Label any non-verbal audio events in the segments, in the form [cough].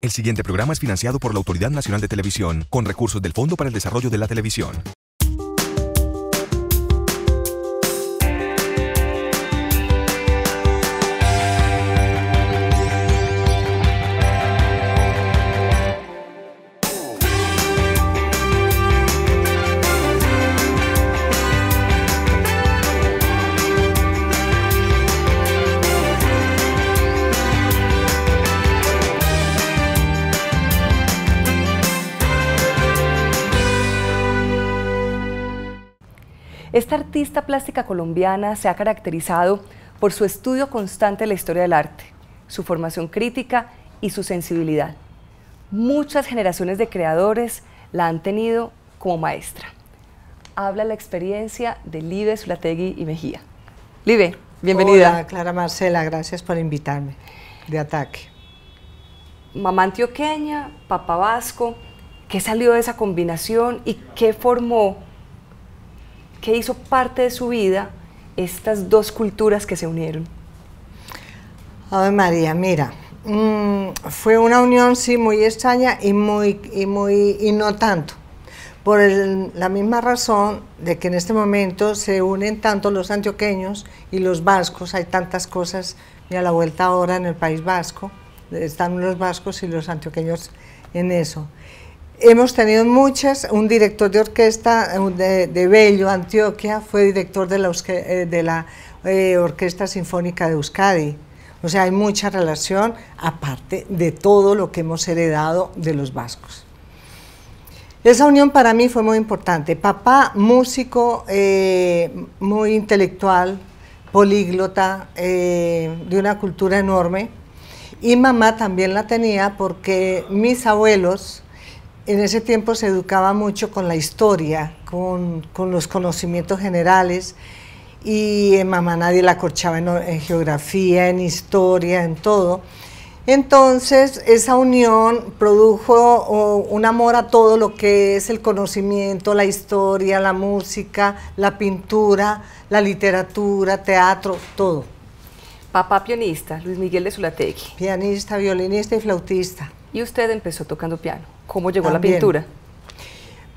El siguiente programa es financiado por la Autoridad Nacional de Televisión con recursos del Fondo para el Desarrollo de la Televisión. Esta artista plástica colombiana se ha caracterizado por su estudio constante de la historia del arte, su formación crítica y su sensibilidad. Muchas generaciones de creadores la han tenido como maestra. Habla la experiencia de Live Zulategui y Mejía. Live, bienvenida. Hola, Clara Marcela, gracias por invitarme de ataque. Mamá antioqueña, papá vasco, ¿qué salió de esa combinación y qué formó que hizo parte de su vida estas dos culturas que se unieron? Ave María, mira, mm, fue una unión sí muy extraña y muy y muy y no tanto. Por la misma razón de que en este momento se unen tanto los antioqueños y los vascos, hay tantas cosas, y a la vuelta ahora en el País Vasco, están los vascos y los antioqueños en eso. Hemos tenido muchas, un director de orquesta eh, de, Bello, Antioquia, fue director de la, eh, de la eh, Orquesta Sinfónica de Euskadi. O sea, hay mucha relación, aparte de todo lo que hemos heredado de los vascos. Esa unión para mí fue muy importante. Papá, músico, muy intelectual, políglota, de una cultura enorme. Y mamá también la tenía porque mis abuelos, en ese tiempo se educaba mucho con la historia, con, los conocimientos generales y en mamá nadie la corchaba en, geografía, en historia, en todo. Entonces esa unión produjo un amor a todo lo que es el conocimiento, la historia, la música, la pintura, la literatura, teatro, todo. Papá pianista, Luis Miguel de Zulategui. Pianista, violinista y flautista. ¿Y usted empezó tocando piano? ¿Cómo llegó la pintura?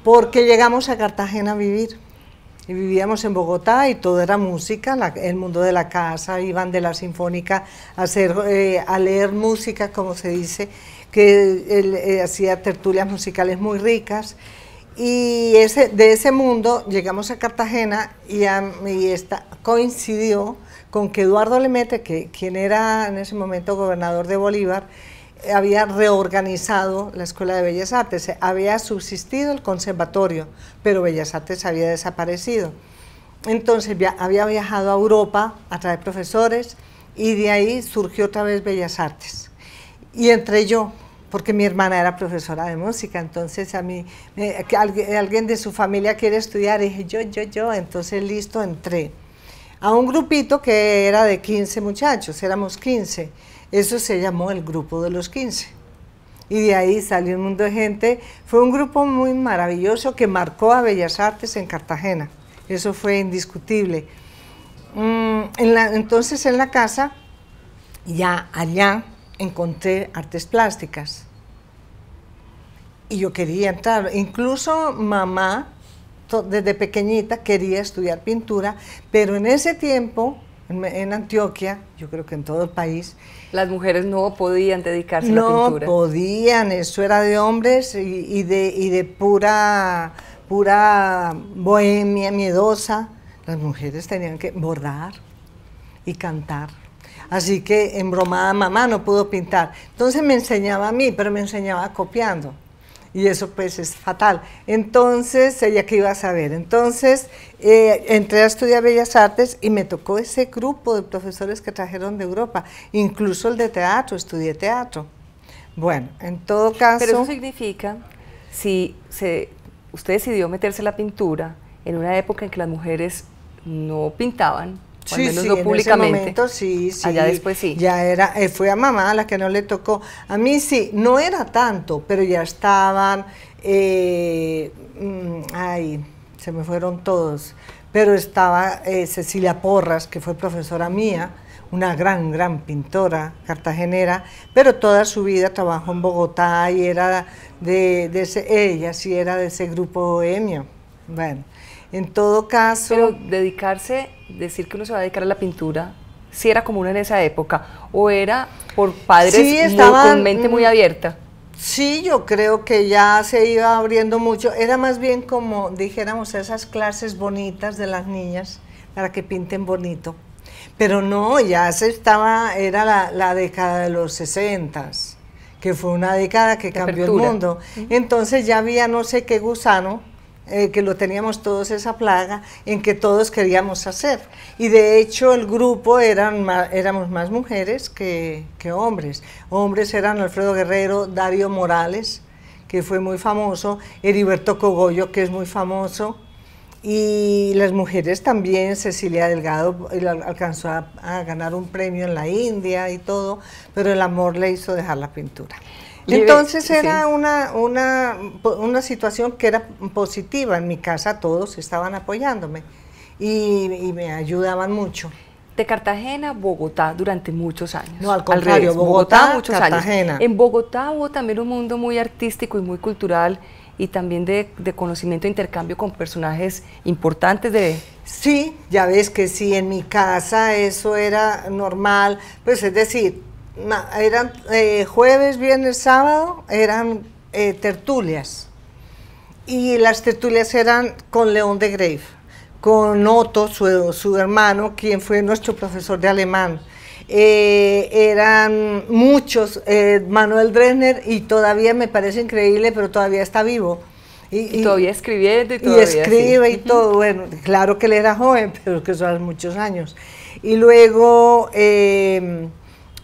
Porque llegamos a Cartagena a vivir. Y vivíamos en Bogotá y todo era música, el mundo de la casa, iban de la sinfónica a, eh, leer música, como se dice, que eh, hacía tertulias musicales muy ricas. Y ese, de ese mundo llegamos a Cartagena y, coincidió con que Eduardo Lemete, que, quien era en ese momento gobernador de Bolívar, había reorganizado la Escuela de Bellas Artes, había subsistido el conservatorio, pero Bellas Artes había desaparecido. Entonces había viajado a Europa a traer profesores y de ahí surgió otra vez Bellas Artes. Y entré yo, porque mi hermana era profesora de música, entonces a mí, alguien, de su familia quiere estudiar, y dije yo, yo, yo, entonces listo, entré. A un grupito que era de 15 muchachos, éramos 15 eso se llamó el grupo de los 15. Y de ahí salió un mundo de gente. Fue un grupo muy maravilloso que marcó a Bellas Artes en Cartagena. Eso fue indiscutible. Mm, entonces en la casa, ya allá, encontré artes plásticas. Y yo quería entrar. Incluso mamá, desde pequeñita, quería estudiar pintura, pero en ese tiempo en, Antioquia, yo creo que en todo el país. Las mujeres no podían dedicarse a la pintura. No podían, eso era de hombres y, de, y de pura, pura bohemia miedosa. Las mujeres tenían que bordar y cantar. Así que en embromada mamá no pudo pintar. Entonces me enseñaba a mí, pero me enseñaba copiando y eso pues es fatal. Entonces, ella que iba a saber. Entonces, eh, entré a estudiar Bellas Artes y me tocó ese grupo de profesores que trajeron de Europa, incluso el de teatro, estudié teatro. Bueno, en todo caso... Pero eso significa, si se, usted decidió meterse la pintura en una época en que las mujeres no pintaban, sí, sí, En ese momento, sí, sí. Allá después sí. Ya era, eh, fue a mamá la que no le tocó. A mí sí, no era tanto, pero ya estaban, eh, mm, ay, se me fueron todos, pero estaba eh, Cecilia Porras, que fue profesora mía, una gran, gran pintora cartagenera, pero toda su vida trabajó en Bogotá y era de, de ese, ella sí era de ese grupo bohemio. Bueno, en todo caso... Pero dedicarse, decir que uno se va a dedicar a la pintura, si sí era común en esa época, o era por padres sí, estaba mente muy mm, abierta. Sí, yo creo que ya se iba abriendo mucho. Era más bien como dijéramos esas clases bonitas de las niñas para que pinten bonito. Pero no, ya se estaba, era la, la década de los sesentas, que fue una década que cambió el mundo. Entonces ya había no sé qué gusano eh, que lo teníamos todos esa plaga, en que todos queríamos hacer. Y de hecho el grupo eran éramos más mujeres que, hombres. Hombres eran Alfredo Guerrero, Dario Morales, que fue muy famoso, Heriberto Cogollo, que es muy famoso, y las mujeres también, Cecilia Delgado alcanzó a ganar un premio en la India y todo, pero el amor le hizo dejar la pintura. Entonces era una, una, situación que era positiva. En mi casa todos estaban apoyándome y, me ayudaban mucho de Cartagena Bogotá durante muchos años. No, al contrario, Bogotá, muchos En Bogotá hubo también un mundo muy artístico y muy cultural y también de, conocimiento e intercambio con personajes importantes de... Sí, ya ves que sí, en mi casa eso era normal, pues es decir, eran eh, jueves, viernes, sábado, eran eh, tertulias. Y las tertulias eran con León de Grave, con Otto, su, su hermano, quien fue nuestro profesor de alemán. Eh, eran muchos, Manuel Dresner, y todavía me parece increíble, pero todavía está vivo. Y, todavía escribiendo y todavía. Y escribe y todo. Bueno, claro que él era joven, [laughs] pero que son muchos años. Y luego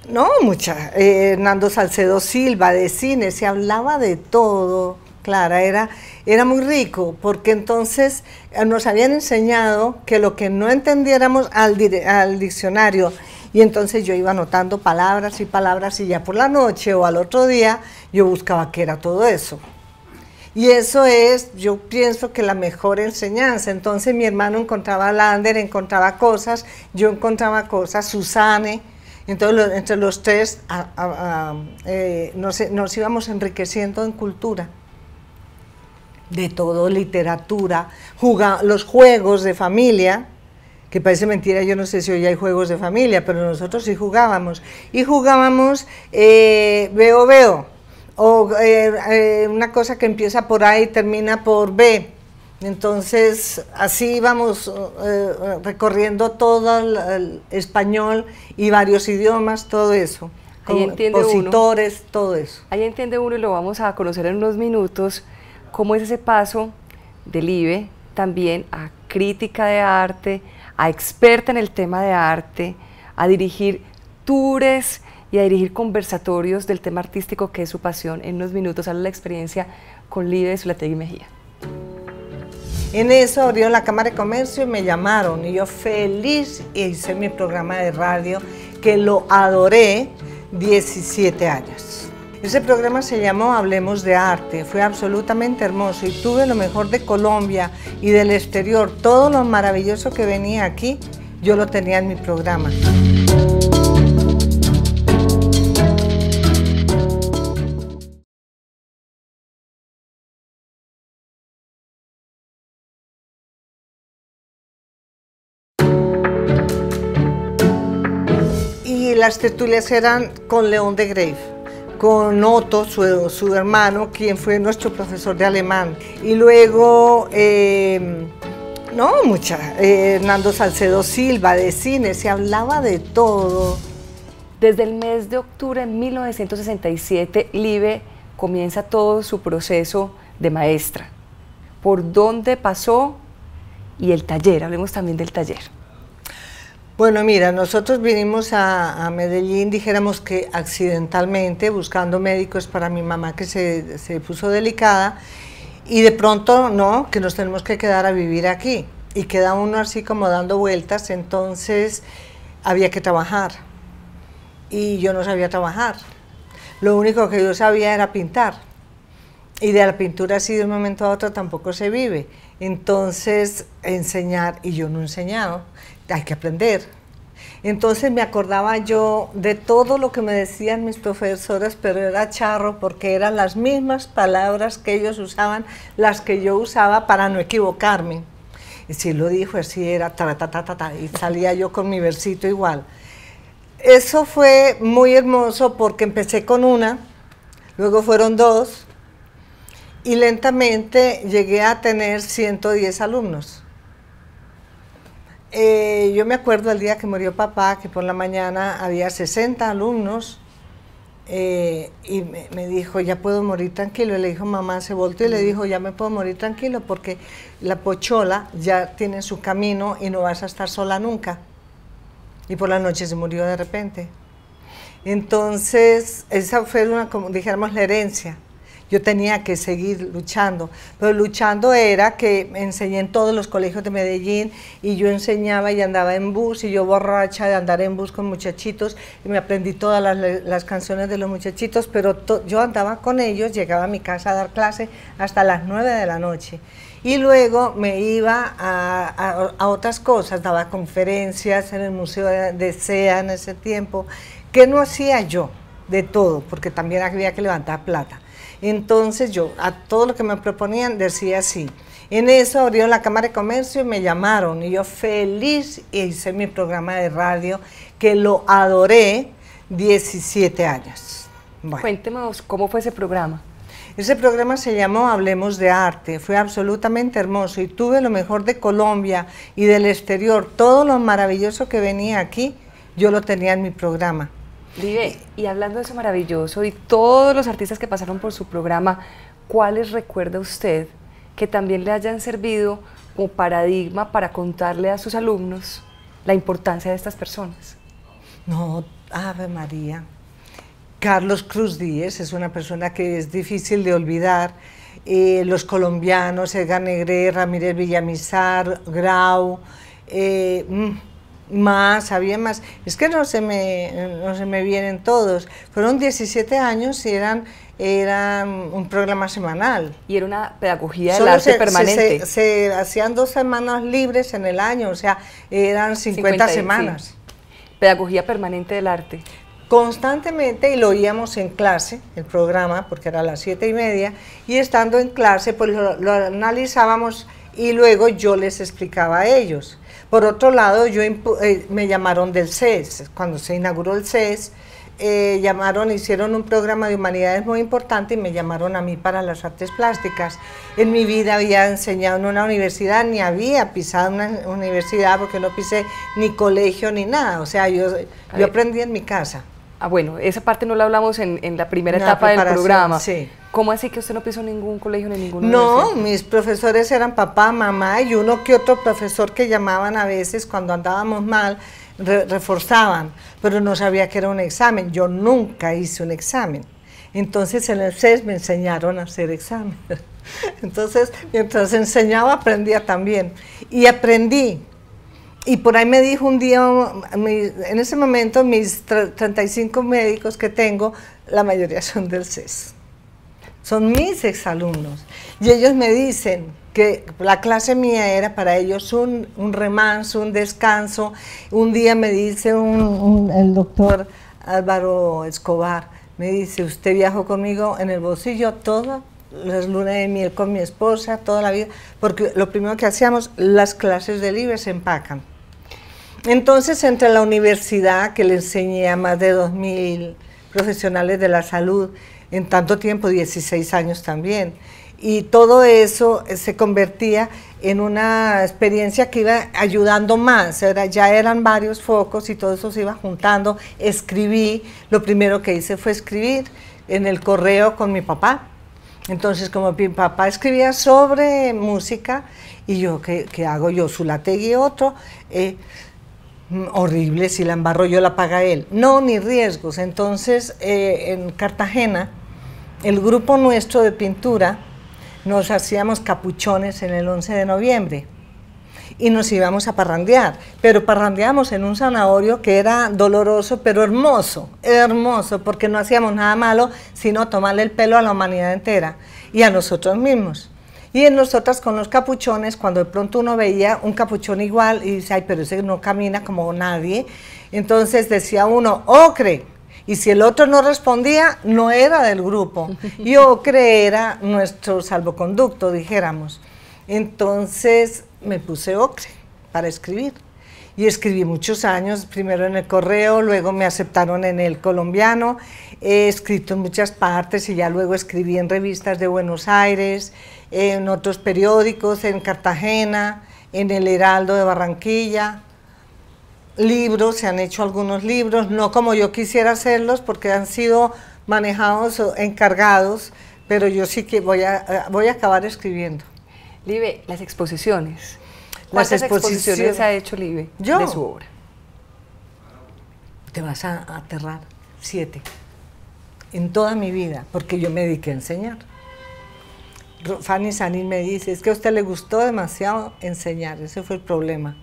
no, muchas. Hernando eh, Salcedo Silva, de cine, se hablaba de todo, Clara, era, era muy rico, porque entonces eh, nos habían enseñado que lo que no entendiéramos al, al diccionario, y entonces yo iba anotando palabras y palabras, y ya por la noche o al otro día yo buscaba qué era todo eso. Y eso es, yo pienso que la mejor enseñanza. Entonces mi hermano encontraba Lander, encontraba cosas, yo encontraba cosas, Susane entonces, entre los tres eh, nos, íbamos enriqueciendo en cultura, de todo, literatura, los juegos de familia, que parece mentira, yo no sé si hoy hay juegos de familia, pero nosotros sí jugábamos. Y jugábamos eh, veo, veo, o eh, una cosa que empieza por A y termina por B entonces, así vamos eh, recorriendo todo el, español y varios idiomas, todo eso. Ahí entiende compositores, todo eso. Ahí entiende uno y lo vamos a conocer en unos minutos, cómo es ese paso de IBE también a crítica de arte, a experta en el tema de arte, a dirigir tours y a dirigir conversatorios del tema artístico que es su pasión en unos minutos. a la experiencia con de y Mejía. En eso abrió la Cámara de Comercio y me llamaron y yo feliz hice mi programa de radio que lo adoré 17 años. Ese programa se llamó Hablemos de Arte, fue absolutamente hermoso y tuve lo mejor de Colombia y del exterior, todo lo maravilloso que venía aquí, yo lo tenía en mi programa. las tertulias eran con León de Grave con Otto, su, hermano, quien fue nuestro profesor de alemán. Y luego, eh, no, mucha, eh, Hernando Salcedo Silva, de cine, se hablaba de todo. Desde el mes de octubre de 1967, Libe comienza todo su proceso de maestra. ¿Por dónde pasó? Y el taller, hablemos también del taller. Bueno, mira, nosotros vinimos a, a, Medellín, dijéramos que accidentalmente, buscando médicos para mi mamá que se, se, puso delicada, y de pronto no, que nos tenemos que quedar a vivir aquí. Y queda uno así como dando vueltas, entonces había que trabajar. Y yo no sabía trabajar. Lo único que yo sabía era pintar. Y de la pintura así de un momento a otro tampoco se vive. Entonces, enseñar, y yo no enseñado, hay que aprender. Entonces me acordaba yo de todo lo que me decían mis profesoras, pero era charro porque eran las mismas palabras que ellos usaban, las que yo usaba para no equivocarme. Y si lo dijo así era, ta, ta, ta, ta, y salía yo con mi versito igual. Eso fue muy hermoso porque empecé con una, luego fueron dos, y lentamente llegué a tener 110 alumnos. Eh, yo me acuerdo el día que murió papá, que por la mañana había 60 alumnos eh, y me, dijo, ya puedo morir tranquilo. Y le dijo, mamá, se volteó y le dijo, ya me puedo morir tranquilo porque la pochola ya tiene su camino y no vas a estar sola nunca. Y por la noche se murió de repente. Entonces, esa fue una, como dijéramos, la herencia. Yo tenía que seguir luchando, pero luchando era que enseñé en todos los colegios de Medellín y yo enseñaba y andaba en bus y yo borracha de andar en bus con muchachitos y me aprendí todas las, canciones de los muchachitos, pero yo andaba con ellos, llegaba a mi casa a dar clase hasta las 9 de la noche y luego me iba a, a, otras cosas, daba conferencias en el Museo de SEA en ese tiempo, que no hacía yo de todo, porque también había que levantar plata. Entonces yo a todo lo que me proponían decía sí. En eso abrieron la Cámara de Comercio y me llamaron y yo feliz hice mi programa de radio que lo adoré 17 años. Bueno. cómo fue ese programa. Ese programa se llamó Hablemos de Arte, fue absolutamente hermoso y tuve lo mejor de Colombia y del exterior, todo lo maravilloso que venía aquí, yo lo tenía en mi programa. Vive, y hablando de eso maravilloso y todos los artistas que pasaron por su programa, ¿cuáles recuerda usted que también le hayan servido como paradigma para contarle a sus alumnos la importancia de estas personas? No, Ave María. Carlos Cruz Díez es una persona que es difícil de olvidar. Eh, los colombianos, Edgar Negre, Ramírez Villamizar, Grau, eh, mm, más, había más. Es que no se me, se me vienen todos. Fueron 17 años y eran, eran un programa semanal. Y era una pedagogía del arte permanente. Se, hacían dos semanas libres en el año, o sea, eran 50, semanas. Pedagogía permanente del arte constantemente y lo oíamos en clase, el programa, porque era a las siete y media, y estando en clase pues lo, analizábamos y luego yo les explicaba a ellos. Por otro lado, yo eh, me llamaron del CES, cuando se inauguró el CES, eh, llamaron, hicieron un programa de humanidades muy importante y me llamaron a mí para las artes plásticas. En mi vida había enseñado en una universidad, ni había pisado una universidad porque no pisé ni colegio ni nada. O sea, yo aprendí en mi casa. Ah, bueno, esa parte no la hablamos en, la primera etapa del programa. Sí. ¿Cómo así que usted no pisó ningún colegio ni ningún No, mis profesores eran papá, mamá y uno que otro profesor que llamaban a veces cuando andábamos mal, reforzaban, pero no sabía que era un examen. Yo nunca hice un examen. Entonces en el CES me enseñaron a hacer examen. [laughs] Entonces, mientras enseñaba, aprendía también. Y aprendí y por ahí me dijo un día, en ese momento mis 35 médicos que tengo, la mayoría [laughs] son del CES. Son mis exalumnos. Y ellos me dicen que la clase mía era para ellos un, remanso, un descanso. Un día me dice el doctor Álvaro Escobar, me dice, usted viajó conmigo en el bolsillo toda las lunes de miel con mi esposa, toda la vida, porque lo primero que hacíamos, las clases de libre se empacan. Entonces entre a la universidad que le enseñé a más de 2.000 profesionales de la salud en tanto tiempo, 16 años también. Y todo eso eh, se convertía en una experiencia que iba ayudando más. ya eran varios focos y todo eso se iba juntando. Escribí, lo primero que hice fue escribir en el correo con mi papá. Entonces, como mi papá escribía sobre música, y yo, ¿qué, hago yo? y otro. Eh, Mm, horrible, si la embarro yo la paga él. No, ni riesgos. Entonces, eh, en Cartagena, el grupo nuestro de pintura nos hacíamos capuchones en el 11 de noviembre y nos íbamos a parrandear, pero parrandeamos en un zanahorio que era doloroso, pero hermoso, hermoso, porque no hacíamos nada malo, sino tomarle el pelo a la humanidad entera y a nosotros mismos. Y en nosotras con los capuchones, cuando de pronto uno veía un capuchón igual y dice, ay, pero ese no camina como nadie, entonces decía uno, ocre. Y si el otro no respondía, no era del grupo. Y ocre era nuestro salvoconducto, dijéramos. Entonces me puse ocre para escribir. Y escribí muchos años, primero en el correo, luego me aceptaron en el colombiano, he escrito en muchas partes y ya luego escribí en revistas de Buenos Aires, en otros periódicos, en Cartagena, en El Heraldo de Barranquilla. Libros, se han hecho algunos libros, no como yo quisiera hacerlos porque han sido manejados encargados, pero yo sí que voy a, eh, voy a acabar escribiendo. Libe, las exposiciones. las exposiciones, ha hecho Libe de su obra? Te vas a aterrar. Siete. En toda mi vida, porque yo me dediqué a enseñar. Fanny Sanín me dice, es que a usted le gustó demasiado enseñar, ese fue el problema.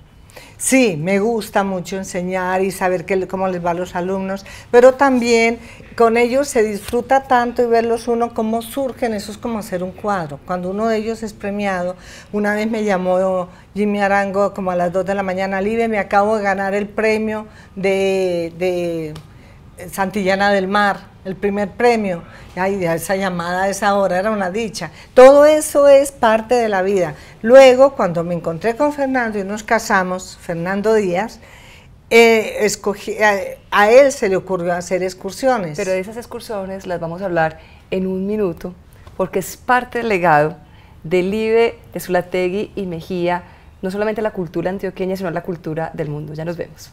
Sí, me gusta mucho enseñar y saber cómo les va a los alumnos, pero también con ellos se disfruta tanto y verlos uno cómo surgen, eso es como hacer un cuadro. Cuando uno de ellos es premiado, una vez me llamó Jimmy Arango como a las 2 de la mañana, Libre, me acabo de ganar el premio de Santillana del Mar, el primer premio. esa llamada a esa hora era una dicha. Todo eso es parte de la vida. Luego, cuando me encontré con Fernando y nos casamos, Fernando Díaz, eh, escogí, a, él se le ocurrió hacer excursiones. Pero de esas excursiones las vamos a hablar en un minuto, porque es parte del legado del IBE, de Zulategui y Mejía, no solamente la cultura antioqueña, sino la cultura del mundo. Ya nos vemos.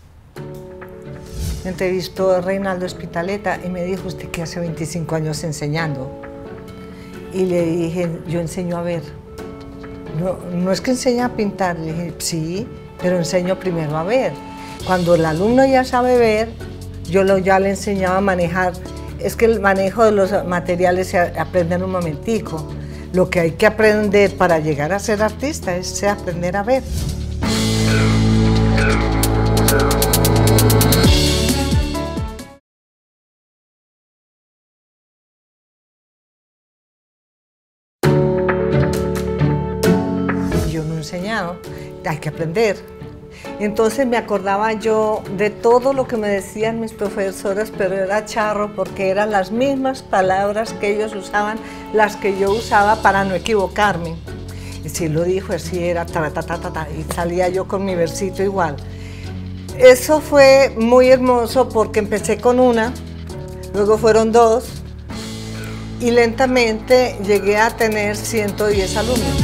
Me entrevistó Reinaldo Espitaleta y me dijo, usted que hace 25 años enseñando. Y le dije, yo enseño a ver. No, no es que enseñe a pintar, le dije, sí, pero enseño primero a ver. Cuando el alumno ya sabe ver, yo lo, ya le enseñaba a manejar. Es que el manejo de los materiales se aprende en un momentico. Lo que hay que aprender para llegar a ser artista es aprender a ver. hay que aprender. Entonces me acordaba yo de todo lo que me decían mis profesoras, pero era charro porque eran las mismas palabras que ellos usaban, las que yo usaba para no equivocarme. Y si lo dijo así era, ta, ta, ta, ta, y salía yo con mi versito igual. Eso fue muy hermoso porque empecé con una, luego fueron dos, y lentamente llegué a tener 110 alumnos.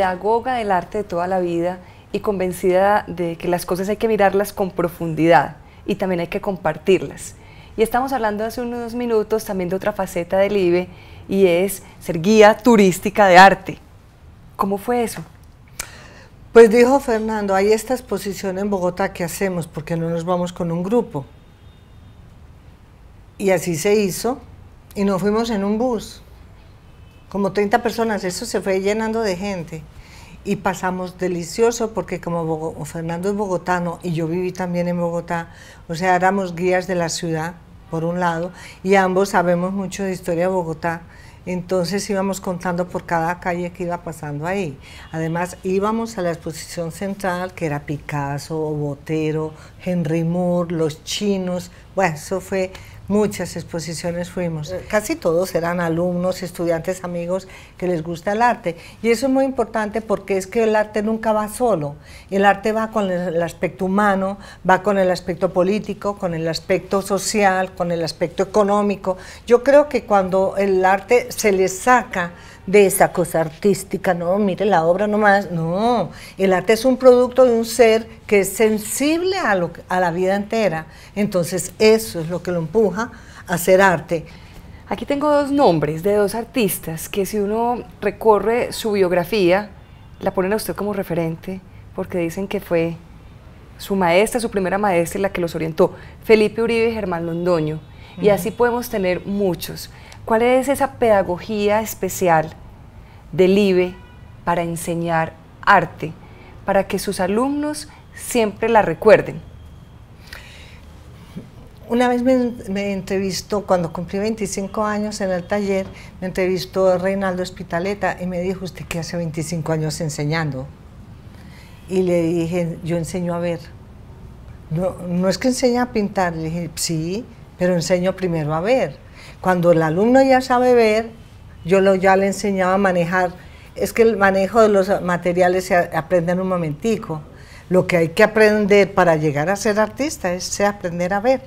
pedagoga del arte de toda la vida y convencida de que las cosas hay que mirarlas con profundidad y también hay que compartirlas. Y estamos hablando hace unos minutos también de otra faceta del IBE y es ser guía turística de arte. ¿Cómo fue eso? Pues dijo Fernando, hay esta exposición en Bogotá que hacemos porque no nos vamos con un grupo. Y así se hizo y nos fuimos en un bus como 30 personas, eso se fue llenando de gente y pasamos delicioso porque como Fernando es bogotano y yo viví también en Bogotá, o sea, éramos guías de la ciudad, por un lado, y ambos sabemos mucho de historia de Bogotá, entonces íbamos contando por cada calle que iba pasando ahí. Además íbamos a la exposición central, que era Picasso, Botero, Henry Moore, los chinos, bueno, eso fue muchas exposiciones fuimos. Eh, casi todos eran alumnos, estudiantes, amigos que les gusta el arte. Y eso es muy importante porque es que el arte nunca va solo. El arte va con el aspecto humano, va con el aspecto político, con el aspecto social, con el aspecto económico. Yo creo que cuando el arte se le saca de esa cosa artística, no, mire la obra nomás, no, el arte es un producto de un ser que es sensible a, lo, a la vida entera, entonces eso es lo que lo empuja a hacer arte. Aquí tengo dos nombres de dos artistas que si uno recorre su biografía, la ponen a usted como referente porque dicen que fue su maestra, su primera maestra la que los orientó, Felipe Uribe y Germán Londoño. Y así podemos tener muchos. ¿Cuál es esa pedagogía especial del IBE para enseñar arte, para que sus alumnos siempre la recuerden? Una vez me, me, entrevistó, cuando cumplí 25 años en el taller, me entrevistó Reinaldo Espitaleta y me dijo, ¿usted qué hace 25 años enseñando? Y le dije, yo enseño a ver. No, no es que enseñe a pintar, le dije, sí, pero enseño primero a ver. Cuando el alumno ya sabe ver, yo lo, ya le enseñaba a manejar. Es que el manejo de los materiales se aprende en un momentico. Lo que hay que aprender para llegar a ser artista es aprender a ver.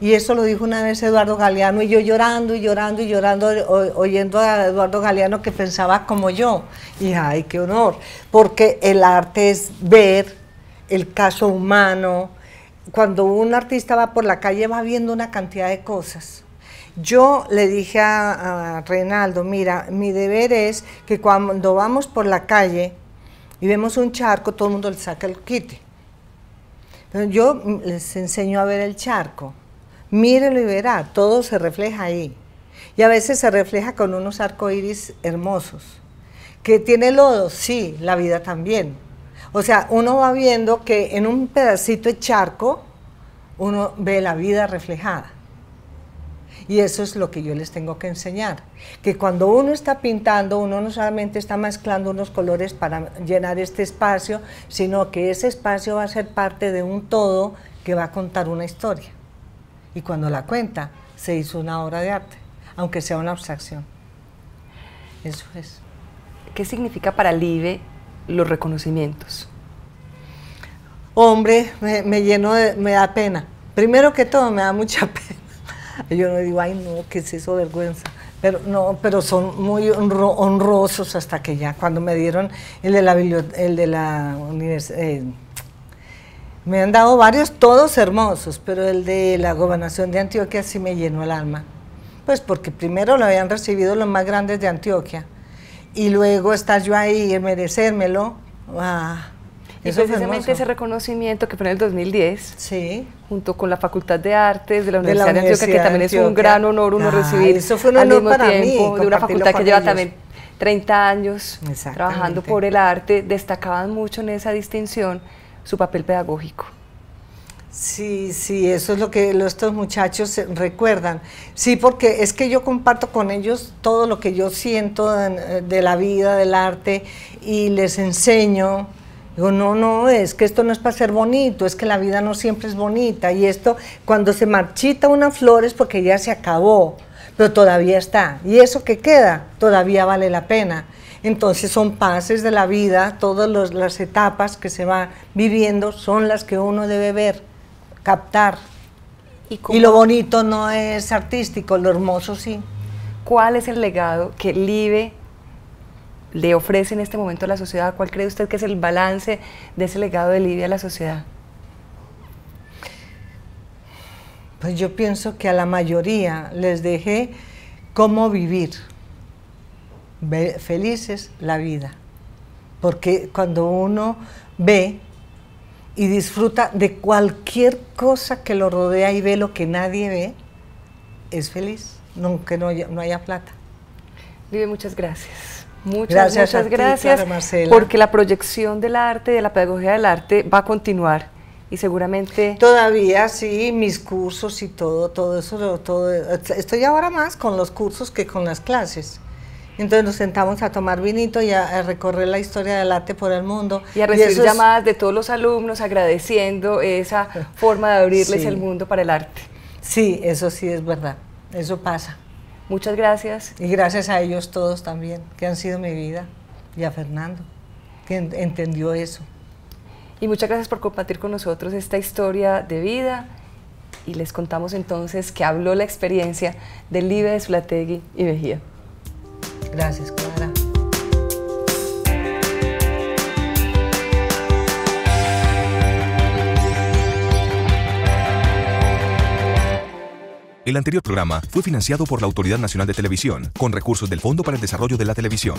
Y eso lo dijo una vez Eduardo Galeano, y yo llorando y llorando y llorando, oyendo a Eduardo Galeano que pensaba como yo. Y ay, qué honor, porque el arte es ver el caso humano. Cuando un artista va por la calle va viendo una cantidad de cosas. Yo le dije a, Reinaldo, mira, mi deber es que cuando vamos por la calle y vemos un charco, todo el mundo le saca el quite. yo les enseño a ver el charco. Mírenlo y verá, todo se refleja ahí. Y a veces se refleja con unos arcoíris hermosos. ¿Que tiene lodo? Sí, la vida también. O sea, uno va viendo que en un pedacito de charco uno ve la vida reflejada. Y eso es lo que yo les tengo que enseñar. Que cuando uno está pintando, uno no solamente está mezclando unos colores para llenar este espacio, sino que ese espacio va a ser parte de un todo que va a contar una historia. Y cuando la cuenta, se hizo una obra de arte, aunque sea una abstracción. Eso es. ¿Qué significa para Live los reconocimientos? Hombre, me, lleno me da pena. Primero que todo, me da mucha [laughs] pena [laughs] Yo no digo, ay, no, ¿qué es eso, vergüenza? Pero no, pero son muy honrosos hasta que ya, cuando me dieron el de la, el de la universidad. Eh, me han dado varios, todos hermosos, pero el de la gobernación de Antioquia sí me llenó el alma. Pues porque primero lo habían recibido los más grandes de Antioquia y luego estar yo ahí y merecérmelo. Ah, y precisamente ese reconocimiento que fue en el 2010, junto con la Facultad de Artes de la Universidad de, Antioquia, que también es un gran honor uno recibir eso fue un honor para mí, de una facultad que lleva también 30 años trabajando por el arte, destacaban mucho en esa distinción su papel pedagógico. Sí, sí, eso es lo que estos muchachos eh, recuerdan. Sí, porque es que yo comparto con ellos todo lo que yo siento eh, de la vida, del arte, y les enseño no, no, es que esto no es para ser bonito, es que la vida no siempre es bonita y esto cuando se marchita una flor es porque ya se acabó, pero todavía está. Y eso que queda todavía vale la pena. Entonces son pases de la vida, todas las etapas que se va viviendo son las que uno debe ver, captar. ¿Y, y lo bonito no es artístico, lo hermoso sí. ¿Cuál es el legado que Live le ofrece en este momento a la sociedad? ¿Cuál cree usted que es el balance de ese legado de Libia a la sociedad? Pues yo pienso que a la mayoría les dejé cómo vivir felices la vida. Porque cuando uno ve y disfruta de cualquier cosa que lo rodea y ve lo que nadie ve, es feliz, aunque no haya, no haya plata. Vive, muchas gracias. Muchas gracias, muchas gracias, porque la proyección del arte, de la pedagogía del arte, va a continuar y seguramente todavía sí mis cursos y todo, todo eso, todo. Estoy ahora más con los cursos que con las clases. Entonces nos sentamos a tomar vinito y a, recorrer la historia del arte por el mundo. Y a recibir llamadas de todos los alumnos agradeciendo esa forma de abrirles [laughs] el mundo para el arte. Sí, eso sí es verdad, eso pasa. Muchas gracias. Y gracias a ellos todos también, que han sido mi vida, y a Fernando, que entendió eso. Y muchas gracias por compartir con nosotros esta historia de vida. Y les contamos entonces que habló la experiencia de IBE de Zulategui y Mejía. Gracias, Clara. El anterior programa fue financiado por la Autoridad Nacional de Televisión con recursos del Fondo para el Desarrollo de la Televisión.